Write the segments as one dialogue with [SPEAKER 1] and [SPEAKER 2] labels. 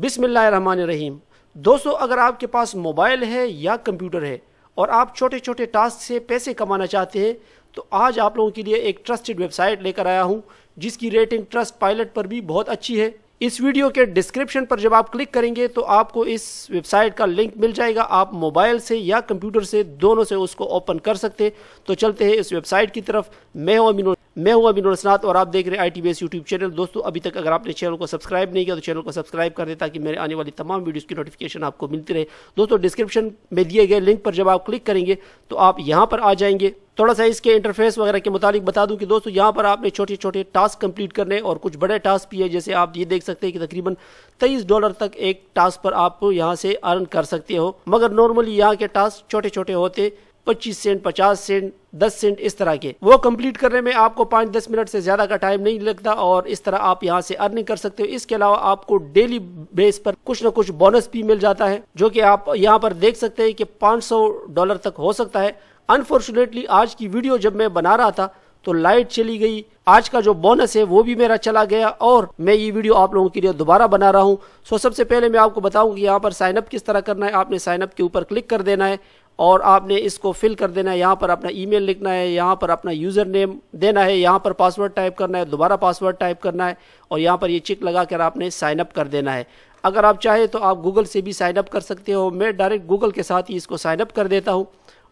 [SPEAKER 1] बिसमीम दोस्तों अगर आपके पास मोबाइल है या कंप्यूटर है और आप छोटे छोटे टास्क से पैसे कमाना चाहते हैं तो आज आप लोगों के लिए एक ट्रस्टेड वेबसाइट लेकर आया हूँ जिसकी रेटिंग ट्रस्ट पायलट पर भी बहुत अच्छी है इस वीडियो के डिस्क्रिप्शन पर जब आप क्लिक करेंगे तो आपको इस वेबसाइट का लिंक मिल जाएगा आप मोबाइल से या कंप्यूटर से दोनों से उसको ओपन कर सकते तो चलते हैं इस वेबसाइट की तरफ मैं हूं अमीनो मैं हूं अमीनो रसनाथ और आप देख रहे हैं I T B S YouTube channel दोस्तों अभी तक अगर आपने चैनल को सब्सक्राइब नहीं किया तो चैनल को सब्सक्राइब कर दें ताकि मेरे आने वाली तमाम वीडियोज की नोटिफिकेशन आपको मिलती रहे दोस्तों डिस्क्रिप्शन में दिए गए लिंक पर जब आप क्लिक करेंगे तो आप यहाँ पर आ जाएंगे थोड़ा सा इसके इंटरफेस वगैरह के मुताबिक बता दूं कि दोस्तों यहाँ पर आपने छोटे छोटे टास्क कंप्लीट करने और कुछ बड़े टास्क भी है जैसे आप ये देख सकते हैं कि तकरीबन तेईस डॉलर तक एक टास्क पर आप यहाँ से अर्न कर सकते हो मगर नॉर्मली यहाँ के टास्क छोटे छोटे होते पच्चीस सेंट पचास सेंट दस सेंट इस तरह के वो कंप्लीट करने में आपको 5 दस मिनट से ज़्यादा का टाइम नहीं लगता और इस तरह आप यहाँ से अर्निंग कर सकते हो इसके अलावा आपको डेली बेस पर कुछ ना कुछ बोनस भी मिल जाता है जो कि आप यहाँ पर देख सकते हैं कि 500 डॉलर तक हो सकता है अनफॉर्चुनेटली आज की वीडियो जब मैं बना रहा था तो लाइट चली गई आज का जो बोनस है वो भी मेरा चला गया और मैं ये वीडियो आप लोगों के लिए दोबारा बना रहा हूँ सो सबसे पहले मैं आपको बताऊँ कि यहाँ पर साइनअप किस तरह करना है आपने साइनअप के ऊपर क्लिक कर देना है और आपने इसको फिल कर देना है यहाँ पर अपना ईमेल लिखना है यहाँ पर अपना यूज़र नेम देना है यहाँ पर पासवर्ड टाइप करना है दोबारा पासवर्ड टाइप करना है और यहाँ पर ये यह चिक लगा कर आपने साइनअप कर देना है अगर आप चाहें तो आप गूगल से भी साइनअप कर सकते हो मैं डायरेक्ट गूगल के साथ ही इसको साइनअप कर देता हूँ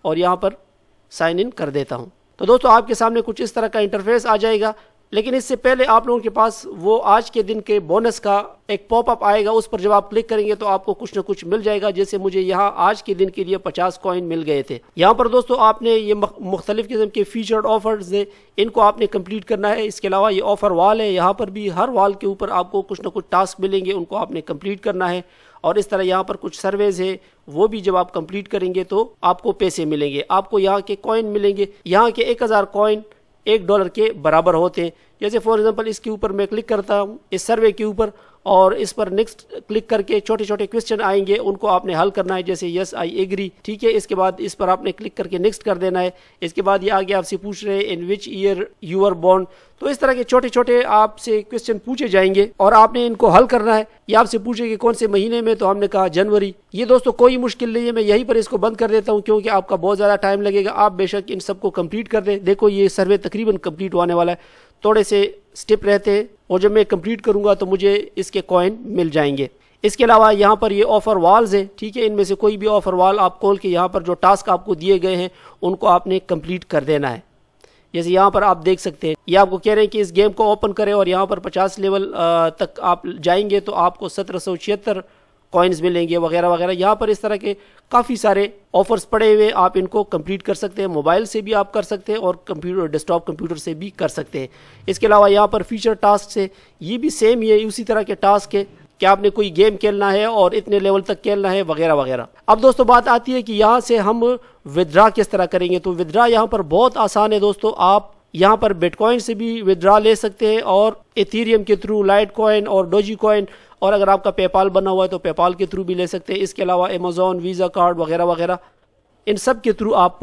[SPEAKER 1] और यहाँ पर साइन इन कर देता हूँ तो दोस्तों आपके सामने कुछ इस तरह का इंटरफेस आ जाएगा लेकिन इससे पहले आप लोगों के पास वो आज के दिन के बोनस का एक पॉपअप आएगा उस पर जब आप क्लिक करेंगे तो आपको कुछ ना कुछ मिल जाएगा जैसे मुझे यहाँ आज के दिन के लिए 50 कॉइन मिल गए थे यहाँ पर दोस्तों आपने ये मुख्तलिफ किस्म के फीचर्ड ऑफर्स हैं इनको आपने कंप्लीट करना है इसके अलावा ये ऑफर वाल है यहाँ पर भी हर वाल के ऊपर आपको कुछ ना कुछ टास्क मिलेंगे उनको आपने कम्प्लीट करना है और इस तरह यहाँ पर कुछ सर्वेज है वो भी जब आप कम्प्लीट करेंगे तो आपको पैसे मिलेंगे आपको यहाँ के कॉइन मिलेंगे यहाँ के एक हज़ार कॉइन एक डॉलर के बराबर होते हैं जैसे फॉर एग्ज़ाम्पल इसके ऊपर मैं क्लिक करता हूँ इस सर्वे के ऊपर और इस पर नेक्स्ट क्लिक करके छोटे छोटे क्वेश्चन आएंगे उनको आपने हल करना है जैसे यस आई एग्री ठीक है इसके बाद इस पर आपने क्लिक करके नेक्स्ट कर देना है इसके बाद ये आगे आपसे पूछ रहे हैं in which year you are born तो इस तरह के छोटे छोटे आपसे क्वेश्चन पूछे जाएंगे और आपने इनको हल करना है या आपसे पूछे कि कौन से महीने में तो हमने कहा जनवरी ये दोस्तों कोई मुश्किल नहीं है मैं यहीं पर इसको बंद कर देता हूँ क्योंकि आपका बहुत ज़्यादा टाइम लगेगा आप बेशक इन सबको कंप्लीट कर दें देखो ये सर्वे तकरीबन कंप्लीट होने वाला है थोड़े से स्टिप रहते हैं और जब मैं कंप्लीट करूंगा तो मुझे इसके कॉइन मिल जाएंगे इसके अलावा यहाँ पर ये ऑफ़र वॉल्स हैं ठीक है इनमें से कोई भी ऑफ़र वॉल आप खोल के यहाँ पर जो टास्क आपको दिए गए हैं उनको आपने कंप्लीट कर देना है जैसे यहाँ पर आप देख सकते हैं ये आपको कह रहे हैं कि इस गेम को ओपन करें और यहाँ पर 50 लेवल तक आप जाएंगे तो आपको सत्रह कॉइन्स मिलेंगे वगैरह वगैरह यहाँ पर इस तरह के काफ़ी सारे ऑफर्स पड़े हुए आप इनको कंप्लीट कर सकते हैं मोबाइल से भी आप कर सकते हैं और कंप्यूटर डेस्कटॉप कंप्यूटर से भी कर सकते हैं इसके अलावा यहाँ पर फीचर टास्क से ये भी सेम ही है उसी तरह के टास्क है कि आपने कोई गेम खेलना है और इतने लेवल तक खेलना है वगैरह वगैरह अब दोस्तों बात आती है कि यहाँ से हम विदड्रा किस तरह करेंगे तो विदड्रा यहाँ पर बहुत आसान है दोस्तों आप यहाँ पर बिटकॉइन से भी विदड्रा ले सकते हैं और इथीरियम के थ्रू लाइट कॉइन और डोजी कॉइन और अगर आपका पेपाल बना हुआ है तो पेपाल के थ्रू भी ले सकते हैं इसके अलावा अमेज़ोन वीज़ा कार्ड वगैरह वगैरह इन सब के थ्रू आप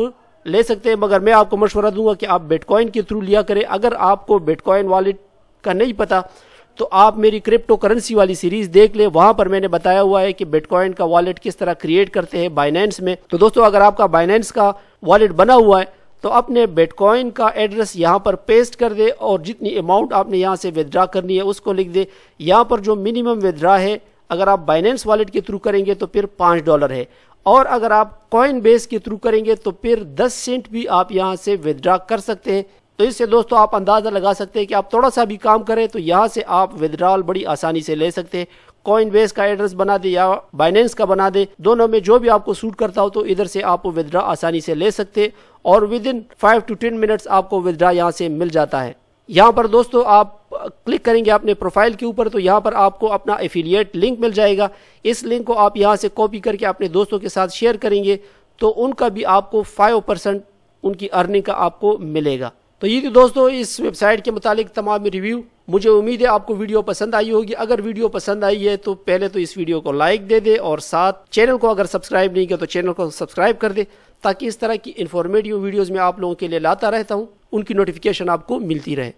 [SPEAKER 1] ले सकते हैं मगर मैं आपको मशवरा दूंगा कि आप बिटकॉइन के थ्रू लिया करें अगर आपको बिटकॉइन वॉलेट का नहीं पता तो आप मेरी क्रिप्टो करेंसी वाली सीरीज देख ले वहां पर मैंने बताया हुआ है कि बिटकॉइन का वॉलेट किस तरह क्रिएट करते हैं बाइनेंस में तो दोस्तों अगर आपका बाइनेंस का वॉलेट बना हुआ है तो अपने बिटकॉइन का एड्रेस यहाँ पर पेस्ट कर दे और जितनी अमाउंट आपने यहाँ से विदड्रा करनी है उसको लिख दे यहाँ पर जो मिनिमम विदड्रा है अगर आप बाइनेंस वॉलेट के थ्रू करेंगे तो फिर पाँच डॉलर है और अगर आप कॉइन बेस के थ्रू करेंगे तो फिर दस सेंट भी आप यहाँ से विदड्रा कर सकते हैं तो इससे दोस्तों आप अंदाज़ा लगा सकते हैं कि आप थोड़ा सा भी काम करें तो यहाँ से आप विदड्रॉल बड़ी आसानी से ले सकते हैं कॉइन बेस का एड्रेस बना दे या बाइनेंस का बना दे दोनों में जो भी आपको सूट करता हो तो इधर से आप विदड्रा आसानी से ले सकते और within five to ten minutes आपको विदड्रा यहाँ से मिल जाता है यहाँ पर दोस्तों आप क्लिक करेंगे अपने प्रोफाइल के ऊपर तो यहाँ पर आपको अपना एफिलिएट लिंक मिल जाएगा इस लिंक को आप यहाँ से कॉपी करके अपने दोस्तों के साथ शेयर करेंगे तो उनका भी आपको फाइव परसेंट उनकी अर्निंग का आपको मिलेगा तो ये थी दोस्तों इस वेबसाइट के मुतालिक तमाम रिव्यू मुझे उम्मीद है आपको वीडियो पसंद आई होगी अगर वीडियो पसंद आई है तो पहले तो इस वीडियो को लाइक दे दे और साथ चैनल को अगर सब्सक्राइब नहीं किया तो चैनल को सब्सक्राइब कर दे ताकि इस तरह की इन्फॉर्मेटिव वीडियोज़ में आप लोगों के लिए लाता रहता हूँ उनकी नोटिफिकेशन आपको मिलती रहे